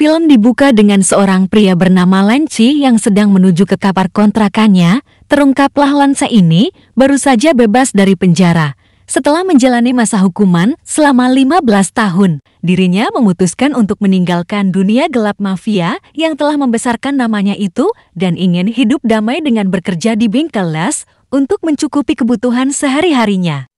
Film dibuka dengan seorang pria bernama Lanci yang sedang menuju ke kapar kontrakannya. Terungkaplah Lansa ini baru saja bebas dari penjara. Setelah menjalani masa hukuman selama 15 tahun, dirinya memutuskan untuk meninggalkan dunia gelap mafia yang telah membesarkan namanya itu dan ingin hidup damai dengan bekerja di bengkel les untuk mencukupi kebutuhan sehari-harinya.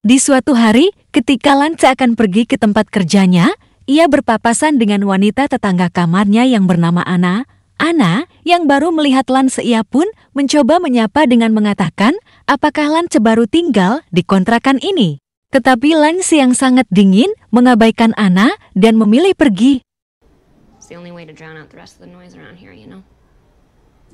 Di suatu hari, ketika Lance akan pergi ke tempat kerjanya, ia berpapasan dengan wanita tetangga kamarnya yang bernama Ana. Ana, yang baru melihat Lance ia pun mencoba menyapa dengan mengatakan, apakah Lance baru tinggal di kontrakan ini? Tetapi Lance yang sangat dingin mengabaikan Ana dan memilih pergi.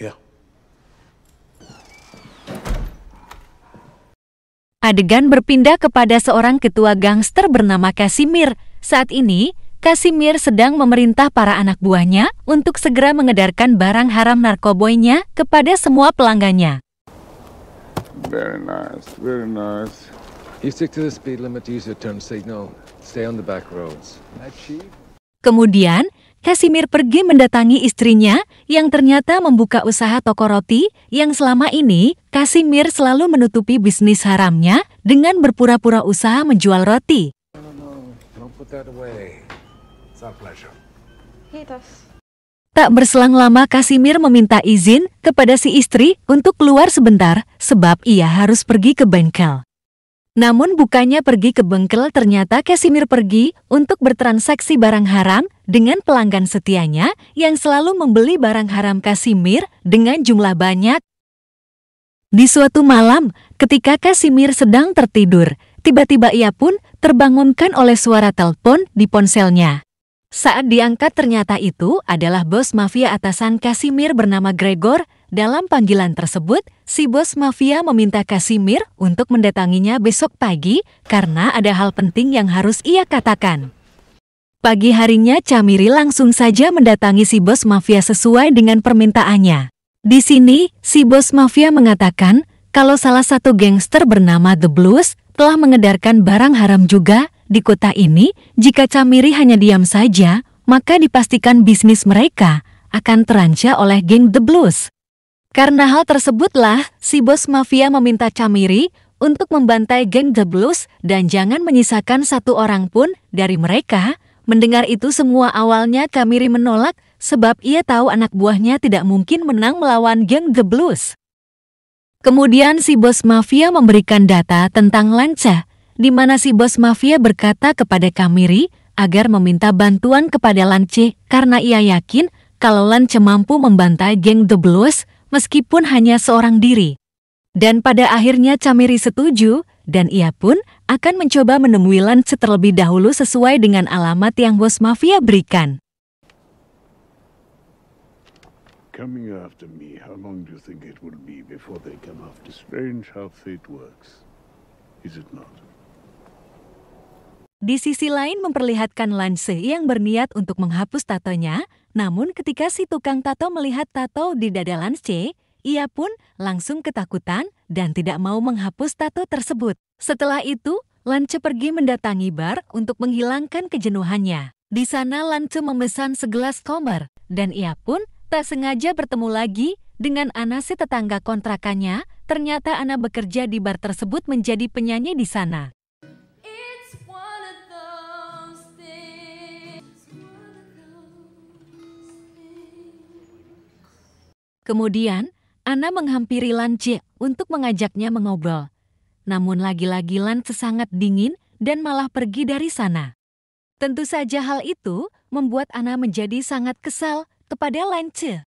Yeah. Adegan berpindah kepada seorang ketua gangster bernama Kasimir. Saat ini, Kasimir sedang memerintah para anak buahnya untuk segera mengedarkan barang haram narkoboynya kepada semua pelanggannya. Very nice, very nice. You stick to the speed limit, use your turn signal, stay on the back roads. Kemudian, Kasimir pergi mendatangi istrinya yang ternyata membuka usaha toko roti yang selama ini Kasimir selalu menutupi bisnis haramnya dengan berpura-pura usaha menjual roti. Tak berselang lama Kasimir meminta izin kepada si istri untuk keluar sebentar sebab ia harus pergi ke bengkel. Namun bukannya pergi ke bengkel ternyata Kasimir pergi untuk bertransaksi barang haram dengan pelanggan setianya yang selalu membeli barang haram Kasimir dengan jumlah banyak. Di suatu malam, ketika Kasimir sedang tertidur, tiba-tiba ia pun terbangunkan oleh suara telepon di ponselnya. Saat diangkat ternyata itu adalah bos mafia atasan Kasimir bernama Gregor. Dalam panggilan tersebut, si bos mafia meminta Kasimir untuk mendatanginya besok pagi karena ada hal penting yang harus ia katakan. Pagi harinya Camiri langsung saja mendatangi si bos mafia sesuai dengan permintaannya. Di sini, si bos mafia mengatakan kalau salah satu gangster bernama The Blues telah mengedarkan barang haram juga di kota ini, jika Camiri hanya diam saja, maka dipastikan bisnis mereka akan terancam oleh geng The Blues. Karena hal tersebutlah, si bos mafia meminta Camiri untuk membantai geng The Blues dan jangan menyisakan satu orang pun dari mereka Mendengar itu semua awalnya Kamiri menolak, sebab ia tahu anak buahnya tidak mungkin menang melawan geng The Blues. Kemudian si bos mafia memberikan data tentang Lanca, di mana si bos mafia berkata kepada Kamiri agar meminta bantuan kepada Lance karena ia yakin kalau Lance mampu membantai geng The Blues meskipun hanya seorang diri. Dan pada akhirnya Kamiri setuju, dan ia pun akan mencoba menemui Lance terlebih dahulu sesuai dengan alamat yang bos mafia berikan. Coming after me, how long do you think it will be before they come after? Strange how fate works, is it not? Di sisi lain memperlihatkan Lance yang berniat untuk menghapus tatonya, namun ketika si tukang tato melihat tato di dada Lance, ia pun langsung ketakutan dan tidak mau menghapus tato tersebut. Setelah itu, Lance pergi mendatangi bar untuk menghilangkan kejenuhannya. Di sana Lance memesan segelas komer, dan ia pun tak sengaja bertemu lagi dengan Ana si tetangga kontrakannya. Ternyata Ana bekerja di bar tersebut menjadi penyanyi di sana. Kemudian, Ana menghampiri Lan Che untuk mengajaknya mengobrol. Namun lagi-lagi Lan sesangat dingin dan malah pergi dari sana. Tentu saja hal itu membuat Ana menjadi sangat kesal kepada Lan Che.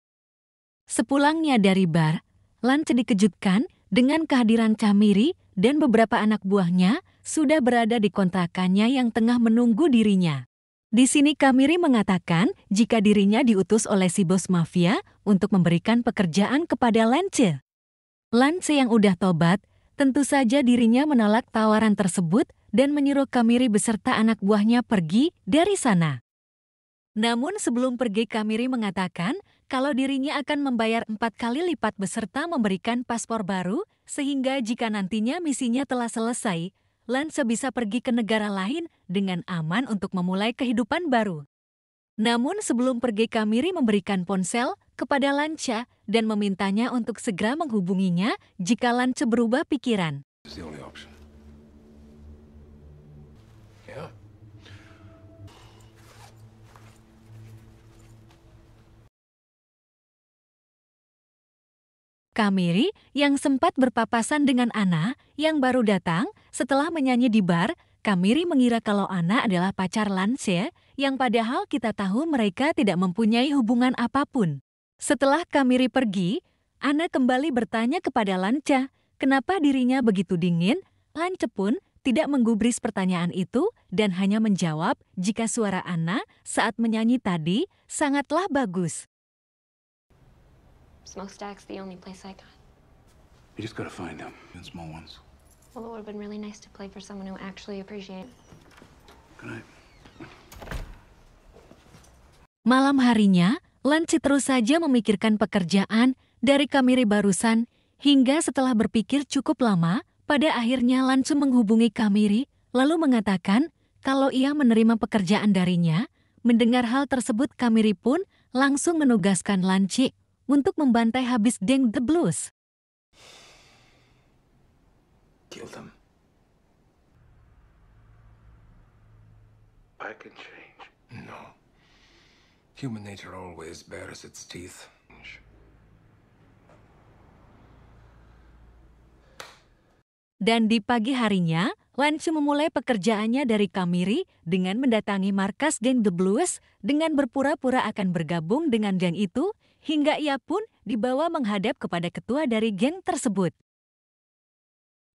Sepulangnya dari bar, Lan Che dikejutkan dengan kehadiran Camiri dan beberapa anak buahnya sudah berada di kontrakannya yang tengah menunggu dirinya. Di sini Kamiri mengatakan jika dirinya diutus oleh si bos mafia untuk memberikan pekerjaan kepada Lance. Lance yang udah tobat, tentu saja dirinya menolak tawaran tersebut dan menyuruh Kamiri beserta anak buahnya pergi dari sana. Namun sebelum pergi Kamiri mengatakan kalau dirinya akan membayar empat kali lipat beserta memberikan paspor baru, sehingga jika nantinya misinya telah selesai, Lance bisa pergi ke negara lain dengan aman untuk memulai kehidupan baru. Namun sebelum pergi Kamiri memberikan ponsel kepada Lance dan memintanya untuk segera menghubunginya jika Lance berubah pikiran. Kamiri yang sempat berpapasan dengan Ana yang baru datang setelah menyanyi di bar, Kamiri mengira kalau Ana adalah pacar Lance, ya, yang padahal kita tahu mereka tidak mempunyai hubungan apapun. Setelah Kamiri pergi, Ana kembali bertanya kepada Lance, kenapa dirinya begitu dingin? Lance pun tidak menggubris pertanyaan itu dan hanya menjawab jika suara Ana saat menyanyi tadi sangatlah bagus. Smokestack's the only place I got. You just gotta find them, small ones. Well, it would have been really nice to play for someone who actually appreciate. Good night. Malam harinya, Lanci terus saja memikirkan pekerjaan dari Kamiri barusan hingga setelah berpikir cukup lama, pada akhirnya Lanci menghubungi Kamiri lalu mengatakan kalau ia menerima pekerjaan darinya. Mendengar hal tersebut Kamiri pun langsung menugaskan Lanci untuk membantai habis Deng The Blues kill them. I can change. No. Human nature always bears its teeth. Dan di pagi harinya, Lance memulai pekerjaannya dari Kamiri dengan mendatangi markas geng The Blues dengan berpura-pura akan bergabung dengan geng itu hingga ia pun dibawa menghadap kepada ketua dari geng tersebut.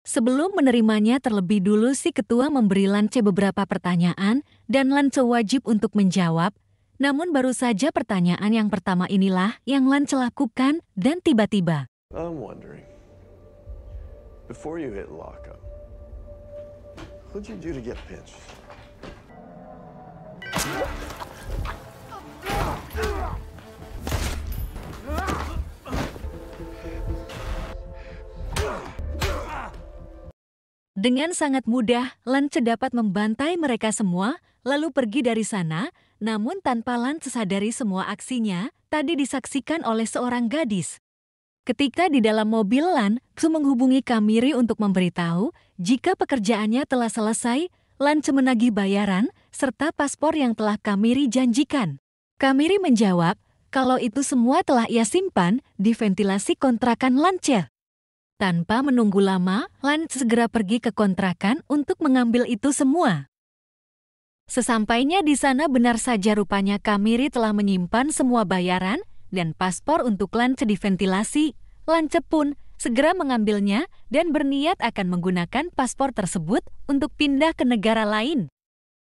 Sebelum menerimanya terlebih dulu si ketua memberi Lance beberapa pertanyaan dan Lance wajib untuk menjawab. Namun baru saja pertanyaan yang pertama inilah yang Lance lakukan dan tiba-tiba. I'm Dengan sangat mudah, Lance dapat membantai mereka semua, lalu pergi dari sana, namun tanpa Lance sadari semua aksinya, tadi disaksikan oleh seorang gadis. Ketika di dalam mobil Lan, Su menghubungi Kamiri untuk memberitahu jika pekerjaannya telah selesai, Lan menagih bayaran serta paspor yang telah Kamiri janjikan. Kamiri menjawab kalau itu semua telah ia simpan di ventilasi kontrakan Lancer. Tanpa menunggu lama, Lance segera pergi ke kontrakan untuk mengambil itu semua. Sesampainya di sana benar saja rupanya Kamiri telah menyimpan semua bayaran dan paspor untuk Lance di ventilasi. Lance pun segera mengambilnya dan berniat akan menggunakan paspor tersebut untuk pindah ke negara lain.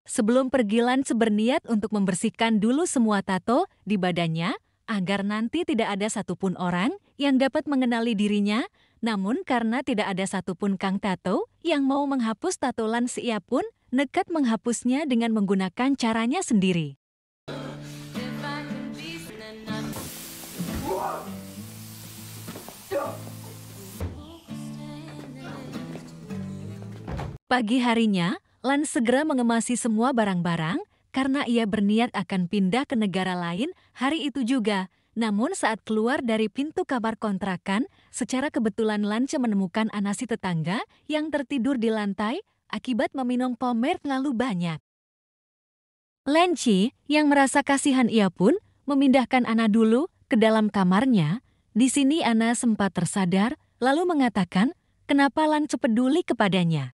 Sebelum pergi Lance berniat untuk membersihkan dulu semua tato di badannya agar nanti tidak ada satupun orang yang dapat mengenali dirinya namun karena tidak ada satupun Kang Tato yang mau menghapus tato lansia pun nekat menghapusnya dengan menggunakan caranya sendiri. Pagi harinya, Lan segera mengemasi semua barang-barang karena ia berniat akan pindah ke negara lain hari itu juga namun saat keluar dari pintu kamar kontrakan, secara kebetulan Lance menemukan Anasi tetangga yang tertidur di lantai akibat meminum pomer terlalu banyak. Lenci yang merasa kasihan ia pun memindahkan Ana dulu ke dalam kamarnya. Di sini Ana sempat tersadar lalu mengatakan kenapa Lance peduli kepadanya.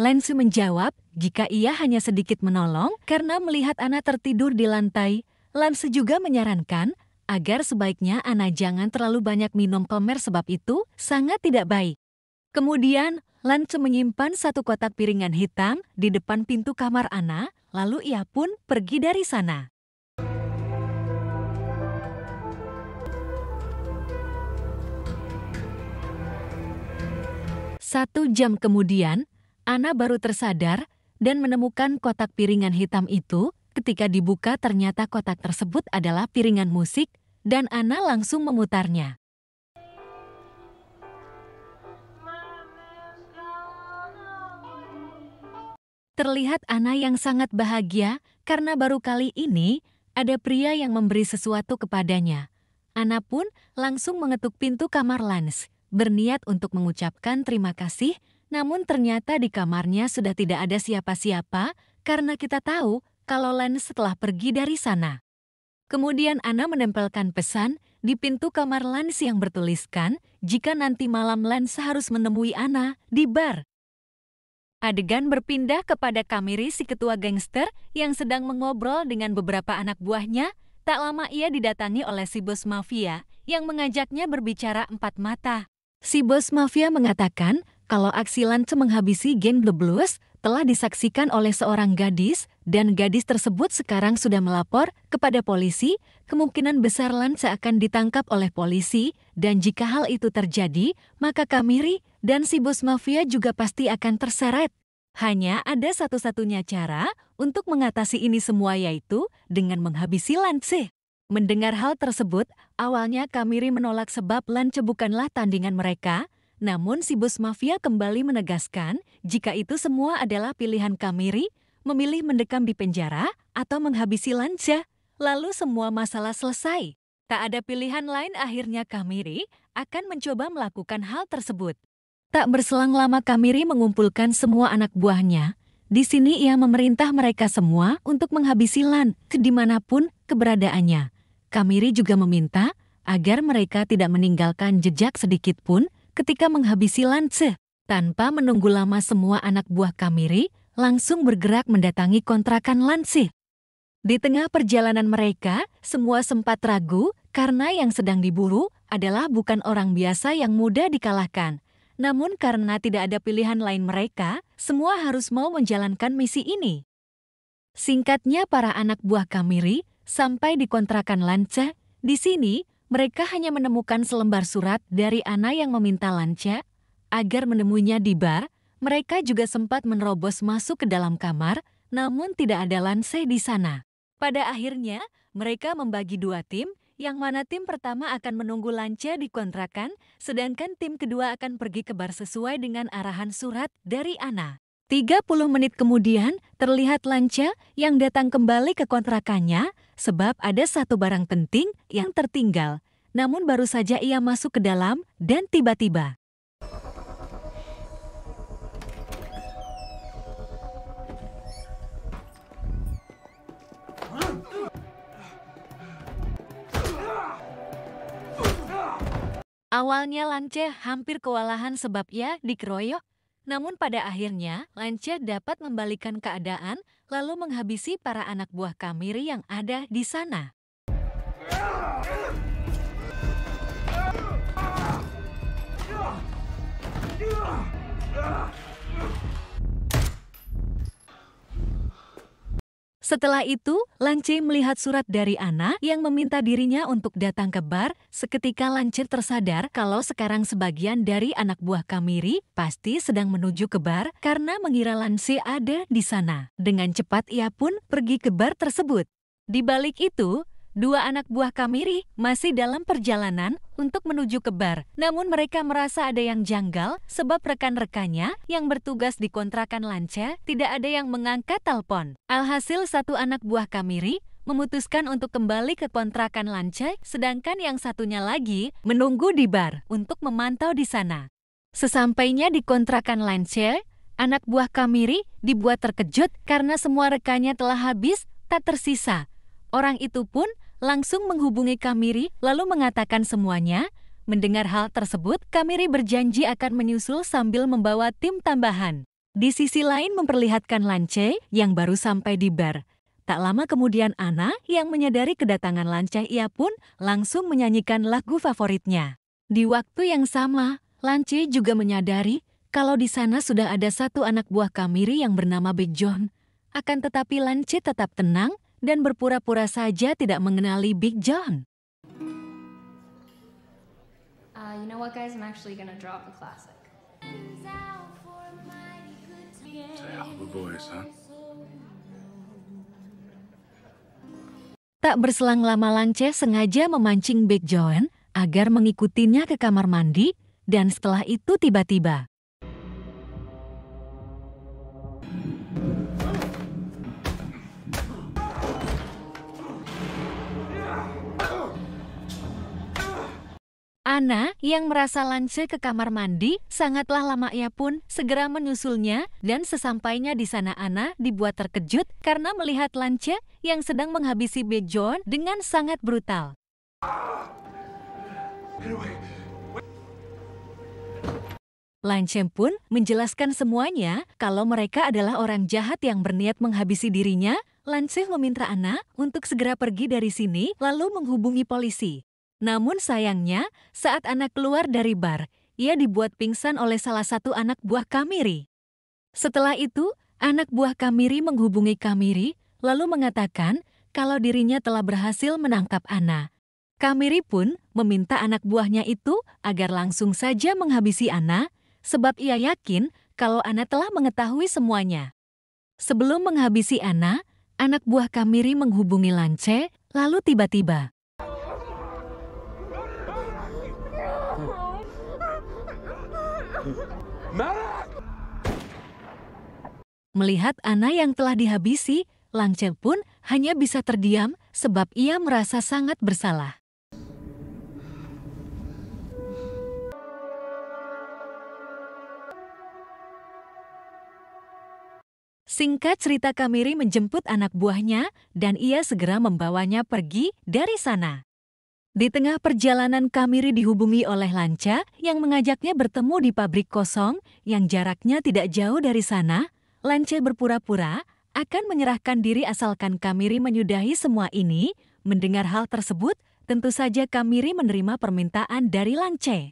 Lance menjawab jika ia hanya sedikit menolong karena melihat Ana tertidur di lantai. Lance juga menyarankan agar sebaiknya Ana jangan terlalu banyak minum pemer sebab itu sangat tidak baik. Kemudian, Lance menyimpan satu kotak piringan hitam di depan pintu kamar Ana, lalu ia pun pergi dari sana. Satu jam kemudian, Ana baru tersadar dan menemukan kotak piringan hitam itu ketika dibuka ternyata kotak tersebut adalah piringan musik dan Ana langsung memutarnya. Terlihat Ana yang sangat bahagia karena baru kali ini ada pria yang memberi sesuatu kepadanya. Ana pun langsung mengetuk pintu kamar Lance, berniat untuk mengucapkan terima kasih, namun ternyata di kamarnya sudah tidak ada siapa-siapa karena kita tahu kalau Lance setelah pergi dari sana. Kemudian Ana menempelkan pesan di pintu kamar Lance yang bertuliskan jika nanti malam Lance harus menemui Ana di bar. Adegan berpindah kepada Kamiri si ketua gangster yang sedang mengobrol dengan beberapa anak buahnya. Tak lama ia didatangi oleh si bos mafia yang mengajaknya berbicara empat mata. Si bos mafia mengatakan kalau aksi Lance menghabisi geng The Blues, telah disaksikan oleh seorang gadis, dan gadis tersebut sekarang sudah melapor kepada polisi, kemungkinan besar Lance akan ditangkap oleh polisi, dan jika hal itu terjadi, maka Kamiri dan si bos mafia juga pasti akan terseret. Hanya ada satu-satunya cara untuk mengatasi ini semua yaitu dengan menghabisi Lance. Mendengar hal tersebut, awalnya Kamiri menolak sebab Lance bukanlah tandingan mereka, namun si bos mafia kembali menegaskan jika itu semua adalah pilihan Kamiri, memilih mendekam di penjara atau menghabisi Lancia. Lalu semua masalah selesai. Tak ada pilihan lain akhirnya Kamiri akan mencoba melakukan hal tersebut. Tak berselang lama Kamiri mengumpulkan semua anak buahnya. Di sini ia memerintah mereka semua untuk menghabisi Lan, dimanapun keberadaannya. Kamiri juga meminta agar mereka tidak meninggalkan jejak sedikit pun ketika menghabisi Lance. Tanpa menunggu lama semua anak buah Kamiri langsung bergerak mendatangi kontrakan Lance. Di tengah perjalanan mereka, semua sempat ragu karena yang sedang diburu adalah bukan orang biasa yang mudah dikalahkan. Namun karena tidak ada pilihan lain mereka, semua harus mau menjalankan misi ini. Singkatnya para anak buah Kamiri sampai di kontrakan Lance, di sini mereka hanya menemukan selembar surat dari Ana yang meminta Lanca agar menemuinya di bar. Mereka juga sempat menerobos masuk ke dalam kamar, namun tidak ada Lance di sana. Pada akhirnya, mereka membagi dua tim, yang mana tim pertama akan menunggu Lance di kontrakan, sedangkan tim kedua akan pergi ke bar sesuai dengan arahan surat dari Ana. 30 menit kemudian, terlihat Lance yang datang kembali ke kontrakannya, sebab ada satu barang penting yang tertinggal. Namun baru saja ia masuk ke dalam dan tiba-tiba. Awalnya Lance hampir kewalahan sebab ia dikeroyok namun pada akhirnya, Lance dapat membalikan keadaan lalu menghabisi para anak buah Kamiri yang ada di sana. Ugh! Setelah itu, Lance melihat surat dari Anna yang meminta dirinya untuk datang ke bar. Seketika Lance tersadar kalau sekarang sebagian dari anak buah Kamiri pasti sedang menuju ke bar karena mengira Lance ada di sana. Dengan cepat ia pun pergi ke bar tersebut. Di balik itu, Dua anak buah Kamiri masih dalam perjalanan untuk menuju ke bar. Namun mereka merasa ada yang janggal sebab rekan-rekannya yang bertugas di kontrakan Lance tidak ada yang mengangkat telepon. Alhasil satu anak buah Kamiri memutuskan untuk kembali ke kontrakan Lance sedangkan yang satunya lagi menunggu di bar untuk memantau di sana. Sesampainya di kontrakan Lance, anak buah Kamiri dibuat terkejut karena semua rekannya telah habis tak tersisa. Orang itu pun langsung menghubungi Kamiri lalu mengatakan semuanya. Mendengar hal tersebut, Kamiri berjanji akan menyusul sambil membawa tim tambahan. Di sisi lain memperlihatkan Lance yang baru sampai di bar. Tak lama kemudian Ana yang menyadari kedatangan Lance ia pun langsung menyanyikan lagu favoritnya. Di waktu yang sama, Lance juga menyadari kalau di sana sudah ada satu anak buah Kamiri yang bernama Big Akan tetapi Lance tetap tenang dan berpura-pura saja tidak mengenali Big John. Tak berselang lama Lance sengaja memancing Big John agar mengikutinya ke kamar mandi dan setelah itu tiba-tiba Ana yang merasa Lance ke kamar mandi, sangatlah lama ia pun segera menyusulnya dan sesampainya di sana Ana dibuat terkejut karena melihat Lance yang sedang menghabisi Bejon dengan sangat brutal. Lancem pun menjelaskan semuanya kalau mereka adalah orang jahat yang berniat menghabisi dirinya. Lancem meminta Ana untuk segera pergi dari sini lalu menghubungi polisi. Namun sayangnya, saat anak keluar dari bar, ia dibuat pingsan oleh salah satu anak buah Kamiri. Setelah itu, anak buah Kamiri menghubungi Kamiri, lalu mengatakan kalau dirinya telah berhasil menangkap Ana. Kamiri pun meminta anak buahnya itu agar langsung saja menghabisi Ana, sebab ia yakin kalau Ana telah mengetahui semuanya. Sebelum menghabisi Ana, anak buah Kamiri menghubungi Lance, lalu tiba-tiba Melihat Ana yang telah dihabisi, Langcel pun hanya bisa terdiam sebab ia merasa sangat bersalah. Singkat cerita Kamiri menjemput anak buahnya dan ia segera membawanya pergi dari sana. Di tengah perjalanan Kamiri dihubungi oleh Lanca yang mengajaknya bertemu di pabrik kosong yang jaraknya tidak jauh dari sana. Lanca berpura-pura akan menyerahkan diri asalkan Kamiri menyudahi semua ini. Mendengar hal tersebut, tentu saja Kamiri menerima permintaan dari Lanca.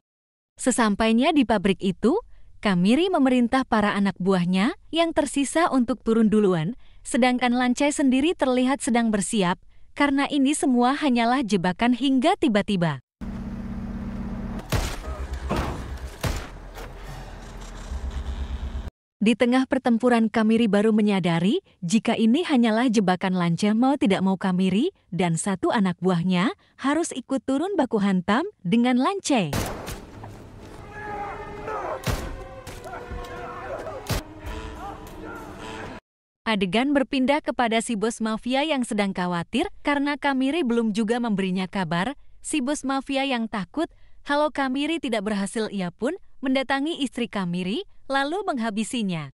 Sesampainya di pabrik itu, Kamiri memerintah para anak buahnya yang tersisa untuk turun duluan, sedangkan Lance sendiri terlihat sedang bersiap karena ini semua hanyalah jebakan hingga tiba-tiba. Di tengah pertempuran Kamiri baru menyadari jika ini hanyalah jebakan lancar mau tidak mau Kamiri dan satu anak buahnya harus ikut turun baku hantam dengan lanceng. Adegan berpindah kepada si bos mafia yang sedang khawatir karena Kamiri belum juga memberinya kabar. Si bos mafia yang takut, kalau Kamiri tidak berhasil ia pun mendatangi istri Kamiri, lalu menghabisinya.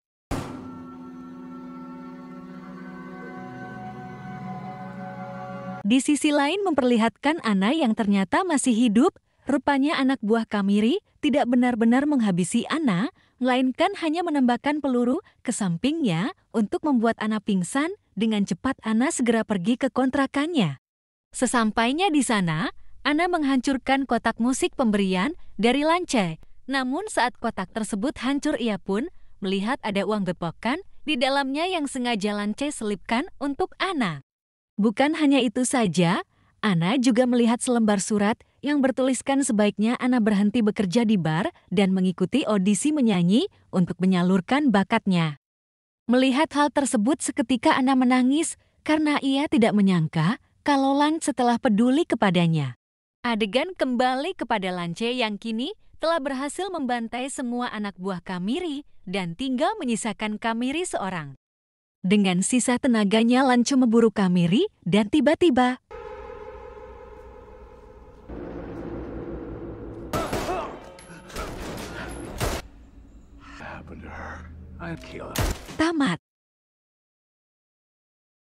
Di sisi lain memperlihatkan Ana yang ternyata masih hidup, rupanya anak buah Kamiri tidak benar-benar menghabisi Ana, melainkan hanya menembakkan peluru ke sampingnya untuk membuat Ana pingsan. Dengan cepat Ana segera pergi ke kontrakannya. Sesampainya di sana, Ana menghancurkan kotak musik pemberian dari Lance. Namun saat kotak tersebut hancur ia pun melihat ada uang gepokan di dalamnya yang sengaja Lance selipkan untuk Ana. Bukan hanya itu saja, Ana juga melihat selembar surat yang bertuliskan sebaiknya Ana berhenti bekerja di bar dan mengikuti audisi menyanyi untuk menyalurkan bakatnya. Melihat hal tersebut seketika Ana menangis karena ia tidak menyangka kalau Lan setelah peduli kepadanya. Adegan kembali kepada Lance yang kini telah berhasil membantai semua anak buah Kamiri dan tinggal menyisakan Kamiri seorang. Dengan sisa tenaganya Lance memburu Kamiri dan tiba-tiba I'll kill Tama.